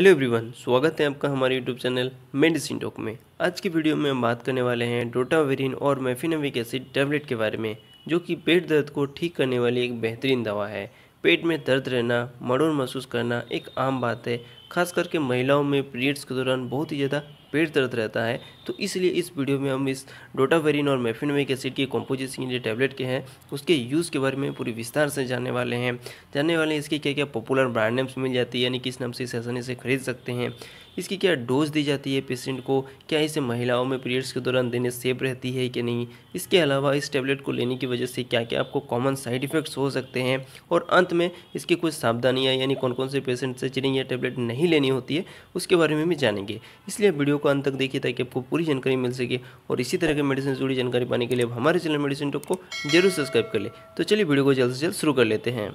hello everyone स्वागत है आपका हमारे यूट्यूब चैनल मेडिसिन टॉक में आज की वीडियो में हम बात करने वाले हैं डोटावेरिन और मेफिनविक एसिड टैबलेट के बारे में जो कि पेट दर्द को ठीक करने वाली एक बेहतरीन दवा है पेट में दर्द रहना मड़ोर महसूस करना एक आम बात है खास करके महिलाओं में पीरियड्स के दौरान बहुत ही ज़्यादा पेट दर्द रहता है तो इसलिए इस वीडियो में हम इस डोटावेरिन और मेफिनोमिक एसिड की कॉम्पोजिशन जो टैबलेट के हैं उसके यूज़ के बारे में पूरी विस्तार से जानने वाले हैं जानने वाले इसके क्या क्या पॉपुलर ब्रांड नेम्स मिल जाती है यानी किस नाम से इसे आसानी से खरीद सकते हैं इसकी क्या डोज दी जाती है पेशेंट को क्या इसे महिलाओं में पीरियड्स के दौरान देने सेफ रहती है कि नहीं इसके अलावा इस टैबलेट को लेने की वजह से क्या क्या आपको कॉमन साइड इफ़ेक्ट्स हो सकते हैं और अंत में इसकी कुछ सावधानियाँ यानी कौन कौन से पेशेंट से जिन्हें यह टैबलेट नहीं लेनी होती है उसके बारे में भी जानेंगे इसलिए वीडियो को अंत तक देखिए ताकि आपको पूरी जानकारी मिल सके और इसी तरह के मेडिसिन से जुड़ी जानकारी पाने के लिए हमारे चैनल मेडिसिन टॉप को जरूर सब्सक्राइब कर ले तो चलिए वीडियो को जल्द से जल्द शुरू कर लेते हैं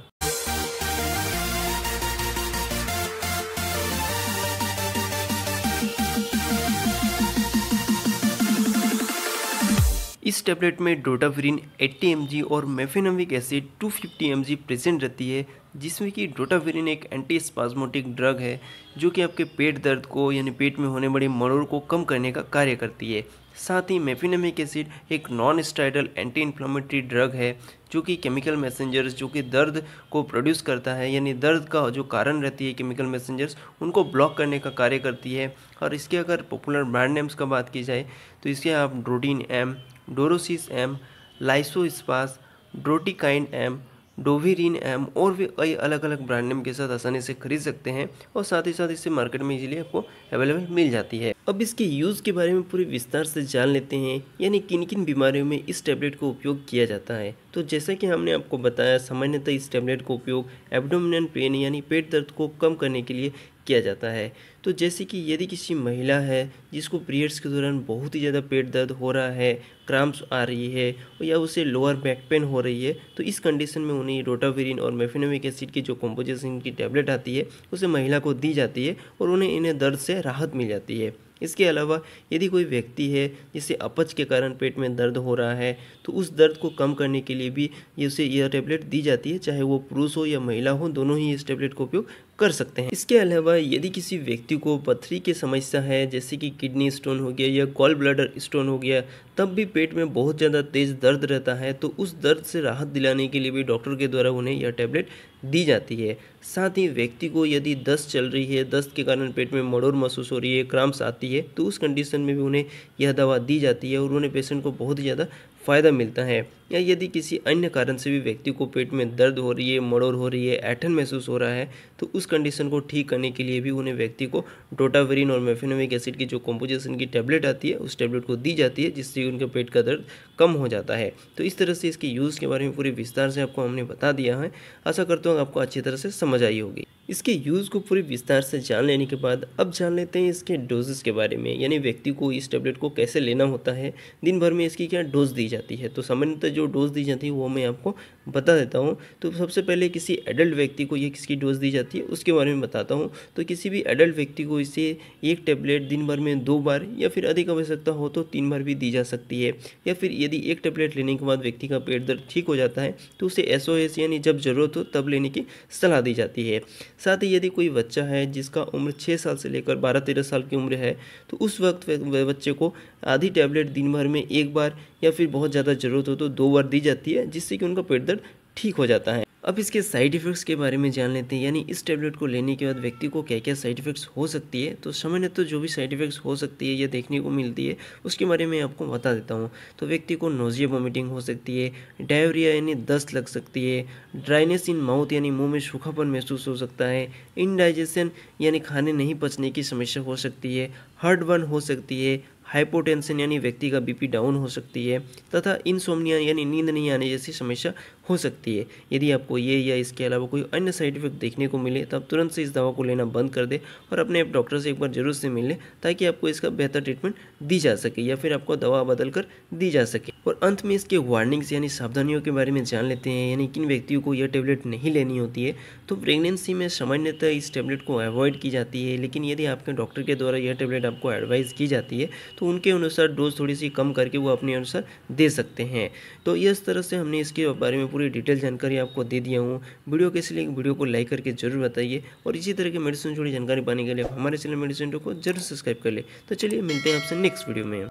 टैबलेट में डोडावरीन 80 एम और मेफेनामिक एसिड 250 फिफ्टी प्रेजेंट रहती है जिसमें कि डोटाफेरिन एक एंटी स्पाजमोटिक ड्रग है जो कि आपके पेट दर्द को यानी पेट में होने वाले मरोड़ को कम करने का कार्य करती है साथ ही मेफिनेमिक एसिड एक non steroidal anti inflammatory drug है जो कि केमिकल मैसेंजर्स जो कि दर्द को प्रोड्यूस करता है यानी दर्द का जो कारण रहती है केमिकल मैसेंजर्स उनको ब्लॉक करने का कार्य करती है और इसके अगर पॉपुलर ब्रांड नेम्स का बात की जाए तो इसके आप Drotin M Dorosis M Lysospas Droticine M Doverin M और भी कई अलग अलग ब्रांड नेम के साथ आसानी से खरीद सकते हैं और साथ ही साथ इसे मार्केट में इजीली आपको अवेलेबल मिल जाती है अब इसके यूज़ के बारे में पूरे विस्तार से जान लेते हैं यानी किन किन बीमारियों में इस टैबलेट का उपयोग किया जाता है तो जैसा कि हमने आपको बताया सामान्यतः इस टैबलेट का उपयोग एब्डोमिनल पेन यानी पेट दर्द को कम करने के लिए किया जाता है तो जैसे कि यदि किसी महिला है जिसको पीरियड्स के दौरान बहुत ही ज़्यादा पेट दर्द हो रहा है क्राम्प्स आ रही है या उसे लोअर बैक पेन हो रही है तो इस कंडीशन में उन्हें रोटावेरिन और मेफिनोमिक एसिड की जो कॉम्पोजिशन की टैबलेट आती है उसे महिला को दी जाती है और उन्हें इन्हें दर्द से राहत मिल जाती है इसके अलावा यदि कोई व्यक्ति है जिसे अपच के कारण पेट में दर्द हो रहा है तो उस दर्द को कम करने के लिए भी ये उसे यह टेबलेट दी जाती है चाहे वो पुरुष हो या महिला हो दोनों ही इस टेबलेट का उपयोग कर सकते हैं इसके अलावा यदि किसी व्यक्ति व्यक्ति को पथरी की समस्या है जैसे कि किडनी स्टोन हो गया या कॉल ब्लडर स्टोन हो गया तब भी पेट में बहुत ज़्यादा तेज़ दर्द रहता है तो उस दर्द से राहत दिलाने के लिए भी डॉक्टर के द्वारा उन्हें यह टैबलेट दी जाती है साथ ही व्यक्ति को यदि दस्त चल रही है दस्त के कारण पेट में मड़ोर महसूस हो रही है क्राम्स आती है तो उस कंडीशन में भी उन्हें यह दवा दी जाती है और उन्हें पेशेंट को बहुत ही ज़्यादा फ़ायदा मिलता है या यदि किसी अन्य कारण से भी व्यक्ति को पेट में दर्द हो रही है मड़ोर हो रही है ऐठन महसूस हो रहा है तो उस कंडीशन को ठीक करने के लिए भी उन्हें व्यक्ति को डोटावेरिन और मेफेनोमिक एसिड की जो कॉम्पोजिशन की टैबलेट आती है उस टैबलेट को दी जाती है जिससे उनके पेट का दर्द कम हो जाता है तो इस तरह से इसके यूज़ के बारे में पूरे विस्तार से आपको हमने बता दिया है आशा करता हूँ आपको अच्छी तरह से समझ आई होगी इसके यूज़ को पूरे विस्तार से जान लेने के बाद अब जान लेते हैं इसके डोजेस के बारे में यानी व्यक्ति को इस टेबलेट को कैसे लेना होता है दिन भर में इसकी क्या डोज दी जाती है तो सामान्यतः जो डोज दी जाती है वो मैं आपको बता देता हूँ तो सबसे पहले किसी एडल्ट व्यक्ति को ये किसकी डोज दी जाती है उसके बारे में बताता हूँ तो किसी भी एडल्ट व्यक्ति को इसे एक टेबलेट दिन भर में दो बार या फिर अधिक आवश्यकता हो तो तीन बार भी दी जा सकती है या फिर यदि एक टैबलेट लेने के बाद व्यक्ति का पेट दर्द ठीक हो जाता है तो उसे एस यानी जब ज़रूरत हो तब लेने की सलाह दी जाती है साथ ही यदि कोई बच्चा है जिसका उम्र छः साल से लेकर बारह तेरह साल की उम्र है तो उस वक्त बच्चे को आधी टैबलेट दिन भर में एक बार या फिर बहुत ज़्यादा ज़रूरत हो तो दो बार दी जाती है जिससे कि उनका पेट दर्द ठीक हो जाता है अब इसके साइड इफ़ेक्ट्स के बारे में जान लेते हैं यानी इस टैबलेट को लेने के बाद व्यक्ति को क्या क्या साइड इफ़ेक्ट्स हो सकती है तो समय तो जो भी साइड इफ़ेक्ट्स हो सकती है या देखने को मिलती है उसके बारे में आपको बता देता हूँ तो व्यक्ति को नोजिया वॉमिटिंग हो सकती है डायरिया यानी दस्त लग सकती है ड्राइनेस इन माउथ यानी मुँह में सूखापन महसूस हो सकता है इनडाइजेशन यानी खाने नहीं पचने की समस्या हो सकती है हार्ट बर्न हो सकती है हाइपोटेंशन यानी व्यक्ति का बीपी डाउन हो सकती है तथा इनसोमनिया यानी नींद नहीं आने जैसी समस्या हो सकती है यदि आपको ये या इसके अलावा कोई अन्य साइड इफेक्ट देखने को मिले तब तो तुरंत से इस दवा को लेना बंद कर दें और अपने आप डॉक्टर से एक बार जरूर से मिल लें ताकि आपको इसका बेहतर ट्रीटमेंट दी जा सके या फिर आपको दवा बदल कर दी जा सके और अंत में इसके वार्निंग्स यानी सावधानियों के बारे में जान लेते हैं यानी किन व्यक्तियों को यह टेबलेट नहीं लेनी होती है तो प्रेगनेंसी में सामान्यतः इस टेबलेट को अवॉइड की जाती है लेकिन यदि आपके डॉक्टर के द्वारा यह टेबलेट आपको एडवाइज़ की जाती है तो उनके अनुसार डोज थोड़ी सी कम करके वो अपने अनुसार दे सकते हैं तो इस तरह से हमने इसके बारे में पूरी डिटेल जानकारी आपको दे दिया हूँ वीडियो कैसे इसलिए वीडियो को लाइक करके जरूर बताइए और इसी तरह की मेडिसिन जुड़ी जानकारी पाने के लिए हमारे चैनल मेडिसिन को जरूर सब्सक्राइब कर ले तो चलिए मिलते हैं आपसे नेक्स्ट वीडियो में